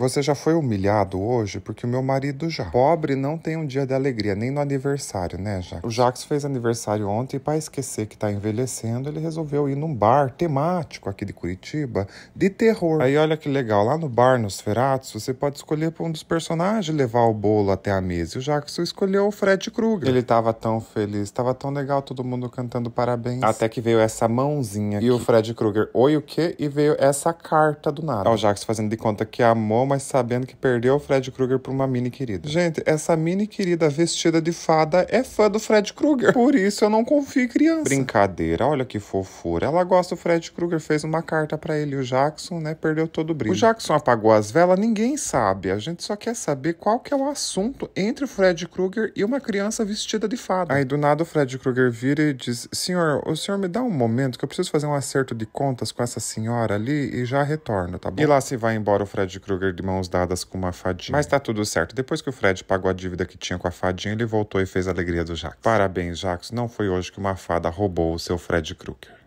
Você já foi humilhado hoje? Porque o meu marido já. Pobre não tem um dia de alegria, nem no aniversário, né, Jax? O Jax fez aniversário ontem e, para esquecer que tá envelhecendo, ele resolveu ir num bar temático aqui de Curitiba de terror. Aí olha que legal, lá no bar, nos Feratos, você pode escolher pra um dos personagens levar o bolo até a mesa. E o Jax escolheu o Fred Krueger. Ele tava tão feliz, tava tão legal, todo mundo cantando parabéns. Até que veio essa mãozinha. Aqui. E o Fred Krueger, oi o quê? E veio essa carta do nada. É o Jax fazendo de conta que amou mas sabendo que perdeu o Fred Krueger por uma mini querida. Gente, essa mini querida vestida de fada é fã do Fred Krueger. Por isso eu não confio em criança. Brincadeira, olha que fofura. Ela gosta do Fred Krueger, fez uma carta para ele. O Jackson, né, perdeu todo o brilho. O Jackson apagou as velas, ninguém sabe. A gente só quer saber qual que é o assunto entre o Fred Krueger e uma criança vestida de fada. Aí do nada o Fred Krueger vira e diz: Senhor, o senhor me dá um momento que eu preciso fazer um acerto de contas com essa senhora ali e já retorno, tá bom? E lá se vai embora o Fred Krueger de mãos dadas com uma fadinha. Mas tá tudo certo. Depois que o Fred pagou a dívida que tinha com a fadinha, ele voltou e fez a alegria do Jax. Parabéns, Jax. Não foi hoje que uma fada roubou o seu Fred Krueger.